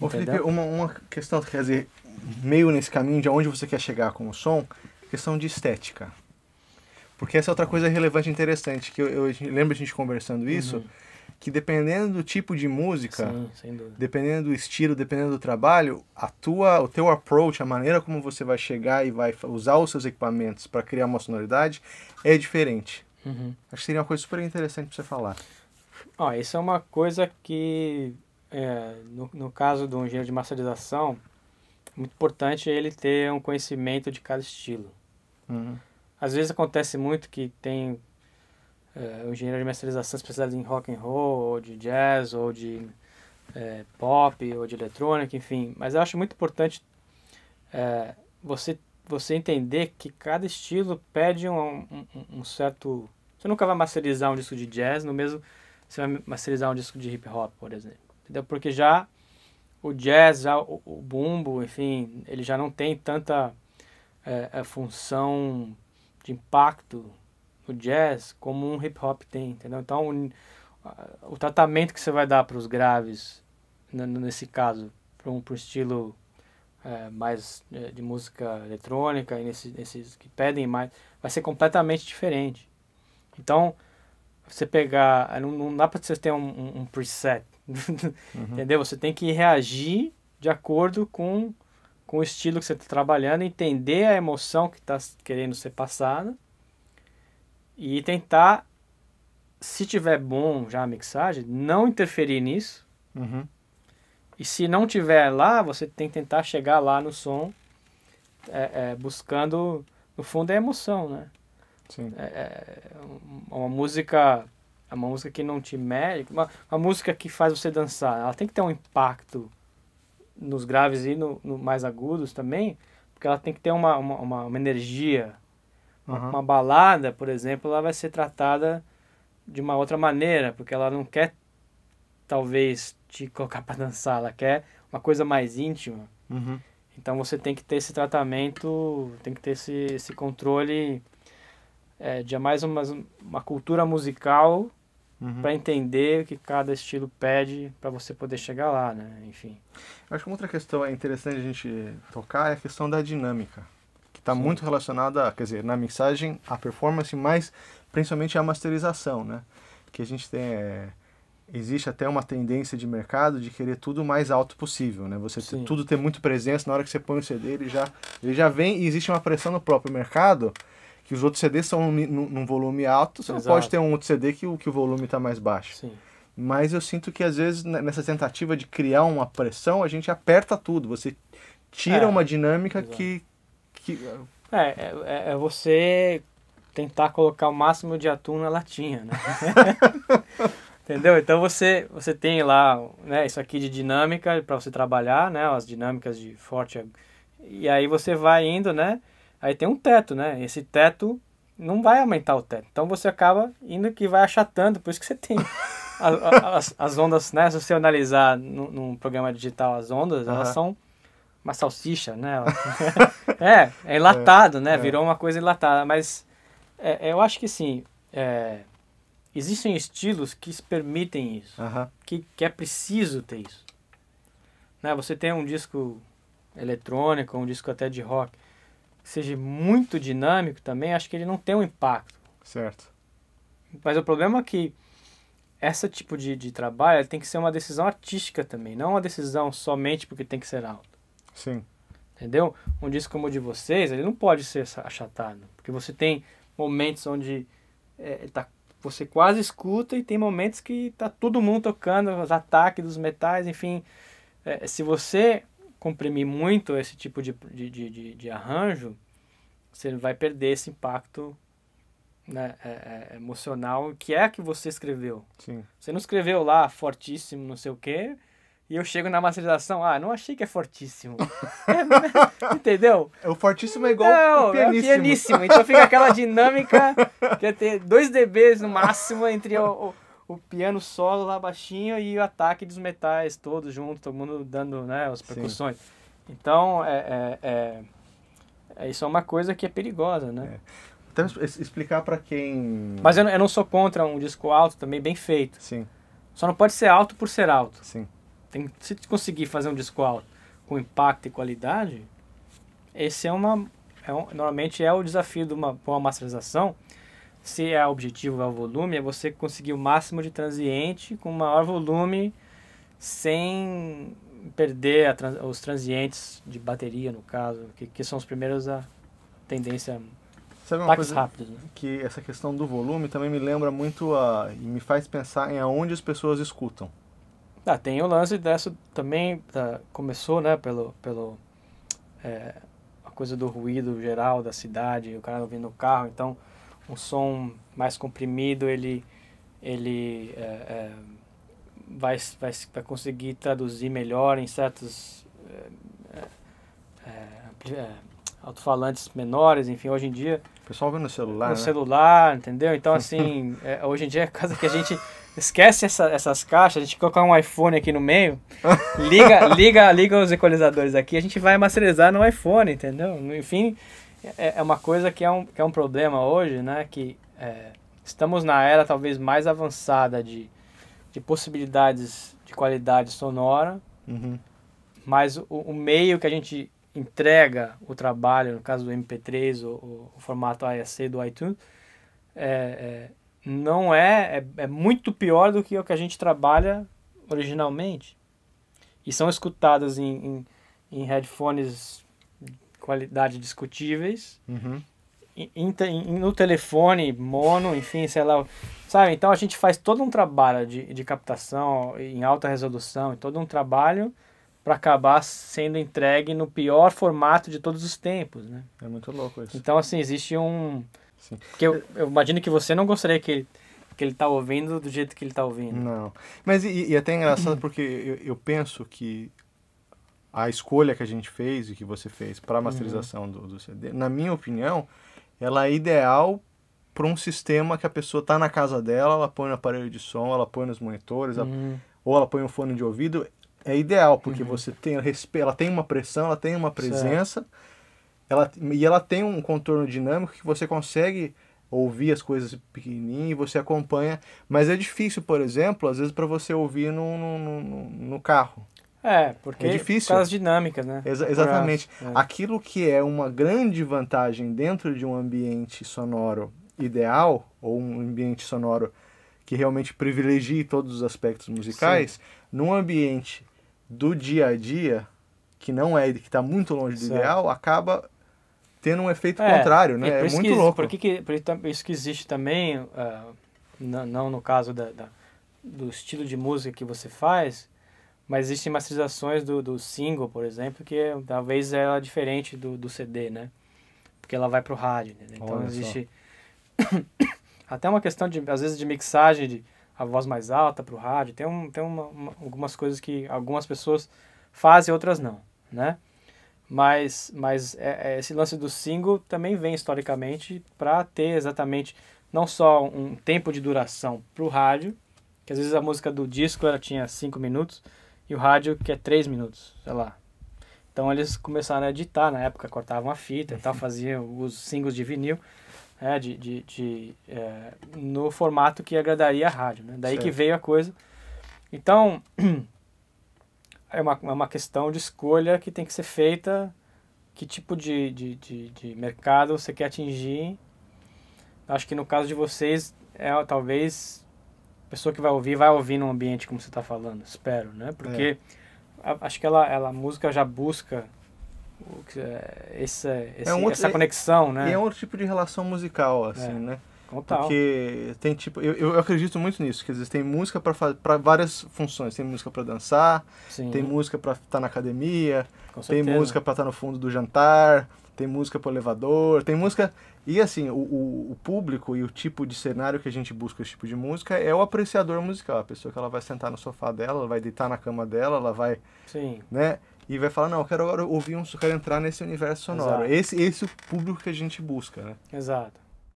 Ô, Felipe, uma, uma questão, quer dizer, meio nesse caminho de onde você quer chegar com o som, questão de estética. Porque essa é outra coisa relevante e interessante, que eu, eu lembro a gente conversando uhum. isso, uhum. que dependendo do tipo de música, Sim, dependendo do estilo, dependendo do trabalho, a tua, o teu approach, a maneira como você vai chegar e vai usar os seus equipamentos para criar uma sonoridade é diferente. Uhum. Acho que seria uma coisa super interessante para você falar. Ó, isso é uma coisa que é, no, no caso do engenheiro de masterização, muito importante é ele ter um conhecimento de cada estilo. Uhum. Às vezes acontece muito que tem é, um engenheiro de masterização especializado em rock and roll, ou de jazz, ou de é, pop, ou de eletrônica, enfim. Mas eu acho muito importante é, você, você entender que cada estilo pede um, um, um, certo... Você nunca vai masterizar um disco de jazz no mesmo... Você vai masterizar um disco de hip hop, por exemplo entendeu? Porque já o jazz, já o, o bumbo, enfim, ele já não tem tanta é, é função de impacto no jazz como um hip hop tem, entendeu? Então, o, o tratamento que você vai dar para os graves, nesse caso, para um, um estilo é, mais é, de música eletrônica e nesses, nesses que pedem mais, vai ser completamente diferente. Então, você pegar, é, não, não dá para você ter um, um, um preset, Uhum. Entendeu? Você tem que reagir de acordo com, com o estilo que você está trabalhando, entender a emoção que está querendo ser passada e tentar, se tiver bom já a mixagem, não interferir nisso. Uhum. E se não tiver lá, você tem que tentar chegar lá no som, é, é, buscando, no fundo, a é emoção, né? Sim. É, é uma música é uma música que não te mede, uma, uma música que faz você dançar. Ela tem que ter um impacto nos graves e no, no mais agudos também, porque ela tem que ter uma, uma, uma, uma energia. Uhum. Uma balada, por exemplo, ela vai ser tratada de uma outra maneira, porque ela não quer talvez te colocar para dançar, ela quer uma coisa mais íntima. Uhum. Então você tem que ter esse tratamento, tem que ter esse, esse controle é, de mais uma, uma cultura musical Uhum. para entender o que cada estilo pede para você poder chegar lá, né? Enfim. Eu acho que uma outra questão é interessante a gente tocar é a questão da dinâmica, que está muito relacionada, quer dizer, na mixagem, à performance, mas principalmente à masterização, né? Que a gente tem é, existe até uma tendência de mercado de querer tudo o mais alto possível, né? Você ter, tudo ter muito presença na hora que você põe o CD, ele já ele já vem e existe uma pressão no próprio mercado que os outros CDs são num, num volume alto, você Exato. não pode ter um outro CD que o, que o volume está mais baixo. Sim. Mas eu sinto que às vezes nessa tentativa de criar uma pressão, a gente aperta tudo, você tira é, uma dinâmica que, que... É, é, é, é, você tentar colocar o máximo de atum na latinha, né? Entendeu? Então você, você tem lá né, isso aqui de dinâmica para você trabalhar, né? As dinâmicas de forte. E aí você vai indo, né? Aí tem um teto, né? Esse teto não vai aumentar o teto. Então você acaba indo que vai achatando, por isso que você tem as, as, ondas, né? Se você analisar num, programa digital as ondas, uhum. elas são uma salsicha, né? é, é enlatado, né? é, né? É. Virou uma coisa enlatada. Mas é, é eu acho que sim, é, existem estilos que permitem isso, uhum. que, que é preciso ter isso. Né? Você tem um disco eletrônico, um disco até de rock seja muito dinâmico também, acho que ele não tem um impacto. Certo. Mas o problema é que essa tipo de, de trabalho tem que ser uma decisão artística também, não uma decisão somente porque tem que ser alto. Sim. Entendeu? Um disco como o de vocês, ele não pode ser achatado, porque você tem momentos onde é, tá, você quase escuta e tem momentos que tá todo mundo tocando, os ataques dos metais, enfim. É, se você comprimir muito esse tipo de, de, de, de arranjo, você vai perder esse impacto né, é, é, é emocional que é que você escreveu. Sim. Você não escreveu lá fortíssimo, não sei o quê, e eu chego na masterização, ah, não achei que é fortíssimo. é, entendeu? O fortíssimo é igual não, o pianíssimo. É o pianíssimo. Então fica aquela dinâmica que ter dois dBs no máximo entre o, o, o, piano solo lá baixinho e o ataque dos metais todos juntos, todo mundo dando né, as percussões. Sim. Então, é, é, é isso é uma coisa que é perigosa, né? É. Até então, explicar para quem. Mas eu não, eu não sou contra um disco alto também, bem feito. Sim. Só não pode ser alto por ser alto. Sim. Tem, se conseguir fazer um disco alto com impacto e qualidade, esse é uma. É um, normalmente é o desafio de uma boa masterização. Se é objetivo, é o volume, é você conseguir o máximo de transiente com o maior volume sem perder trans, os transientes de bateria, no caso, que, que são os primeiros a tendência Sabe uma coisa rápidos, né? que essa questão do volume também me lembra muito a, e me faz pensar em aonde as pessoas escutam. Ah, tem o lance dessa também, tá, começou, né, pelo, pelo é, a coisa do ruído geral da cidade, o cara ouvindo o carro, então um som mais comprimido, ele, ele é, é, vai, vai, vai conseguir traduzir melhor em certos é, é, alto-falantes menores, enfim, hoje em dia. O pessoal vê no celular. No né? celular, entendeu? Então, assim, é, hoje em dia é coisa que a gente esquece essa, essas caixas, a gente coloca um iPhone aqui no meio, liga, liga, liga os equalizadores aqui, a gente vai masterizar no iPhone, entendeu? Enfim, é, é, uma coisa que é, um, que é um problema hoje, né? Que é, estamos na era talvez mais avançada de de possibilidades de qualidade sonora, uhum. mas o, o, meio que a gente entrega o trabalho, no caso do MP3, o, o, o formato AEC do iTunes, é, é, não é, é, é, muito pior do que o que a gente trabalha originalmente. E são escutadas em, em, em headphones qualidade discutíveis, uhum. em, no telefone, mono, enfim, sei lá Sabe? Então a gente faz todo um trabalho de, de captação em alta resolução, e todo um trabalho para acabar sendo entregue no pior formato de todos os tempos, né? É muito louco isso. Então, assim, existe um... Sim. Porque eu, eu imagino que você não gostaria que ele que ele está ouvindo do jeito que ele está ouvindo. Não. Mas e, e até é engraçado porque eu, eu, penso que a escolha que a gente fez e que você fez para a uhum. masterização uhum. do, do, CD, na minha opinião, ela é ideal para um sistema que a pessoa tá na casa dela, ela põe no aparelho de som, ela põe nos monitores, uhum. ela, ou ela põe um fone de ouvido. É ideal, porque uhum. você tem ela tem uma pressão, ela tem uma presença, ela, e ela tem um contorno dinâmico que você consegue ouvir as coisas pequenininho e você acompanha. Mas é difícil, por exemplo, às vezes para você ouvir no, no, no, no, carro. É, porque é, é difícil. Por as dinâmicas, né? Exa exatamente. é. Aquilo que é uma grande vantagem dentro de um ambiente sonoro ideal ou um ambiente sonoro que realmente privilegie todos os aspectos musicais, Sim. num ambiente do dia a dia que não é que está muito longe do certo. ideal, acaba tendo um efeito é, contrário, né? É, é muito que, louco. Por, que, que, por isso que existe também, uh, ah, não, não, no caso da, da, do estilo de música que você faz, mas existem masterizações do, do single, por exemplo, que é, talvez ela é diferente do, do CD, né? Porque ela vai pro rádio, né? Então Olha existe... Só Até uma questão, de, às vezes, de mixagem, de a voz mais alta para o rádio. Tem, um, tem uma, uma, algumas coisas que algumas pessoas fazem, outras não, né? Mas, mas é, é, esse lance do single também vem historicamente para ter exatamente não só um tempo de duração para o rádio, que às vezes a música do disco ela tinha 5 minutos e o rádio que é 3 minutos, sei lá. Então eles começaram a editar na época, cortavam a fita e tal, faziam os singles de vinil é, de, de, de é, no formato que agradaria a rádio. Né? Daí certo. que veio a coisa. Então, é uma, é uma questão de escolha que tem que ser feita, que tipo de, de, de, de mercado você quer atingir. Acho que no caso de vocês, é talvez a pessoa que vai ouvir, vai ouvir num ambiente como você está falando, espero, né? Porque é. a, acho que ela, ela, a música já busca é essa, esse, é um outro, essa conexão, né? né? é um outro tipo de relação musical, assim, é. né? Total. Porque tem tipo, eu, eu acredito muito nisso, que existem música para várias funções, tem música para dançar, Sim. tem música para estar tá na academia, tem música para estar tá no fundo do jantar, tem música para elevador, tem música e assim, o, o, o, público e o tipo de cenário que a gente busca esse tipo de música é o apreciador musical, a pessoa que ela vai sentar no sofá dela, ela vai deitar na cama dela, ela vai, Sim. né? e vai falar, não, eu quero agora ouvir um, eu quero entrar nesse universo sonoro. Esse, esse é o público que a gente busca, né? Exato.